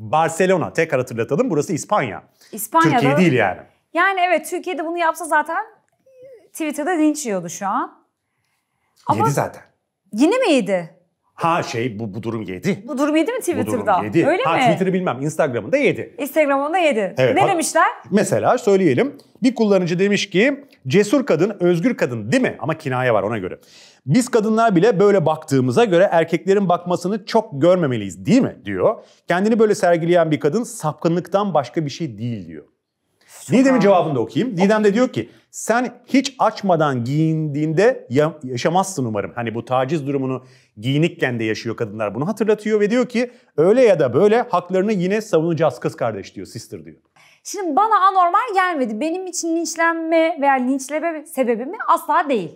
Barcelona tekrar hatırlatalım burası İspanya. İspanya'da. Türkiye değil yani. Yani evet Türkiye'de bunu yapsa zaten Twitter'da linç yiyordu şu an. Ama yedi zaten. Yine mi yedi? Ha şey bu, bu durum yedi. Bu durum yedi mi Twitter'da? Bu durum yedi. Öyle ha, mi? Twitter'ı bilmem Instagram'ında yedi. Instagram'ında yedi. Evet, ne demişler? Mesela söyleyelim. Bir kullanıcı demiş ki cesur kadın özgür kadın değil mi? Ama kinaye var ona göre. Biz kadınlar bile böyle baktığımıza göre erkeklerin bakmasını çok görmemeliyiz değil mi? diyor. Kendini böyle sergileyen bir kadın sapkınlıktan başka bir şey değil diyor. Didem'in cevabını da okuyayım. Didem de diyor ki sen hiç açmadan giyindiğinde yaşamazsın umarım. Hani bu taciz durumunu giyinikken de yaşıyor kadınlar bunu hatırlatıyor ve diyor ki öyle ya da böyle haklarını yine savunacağız kız kardeş diyor, sister diyor. Şimdi bana anormal gelmedi. Benim için linçlenme veya linçleme sebebimi asla değil.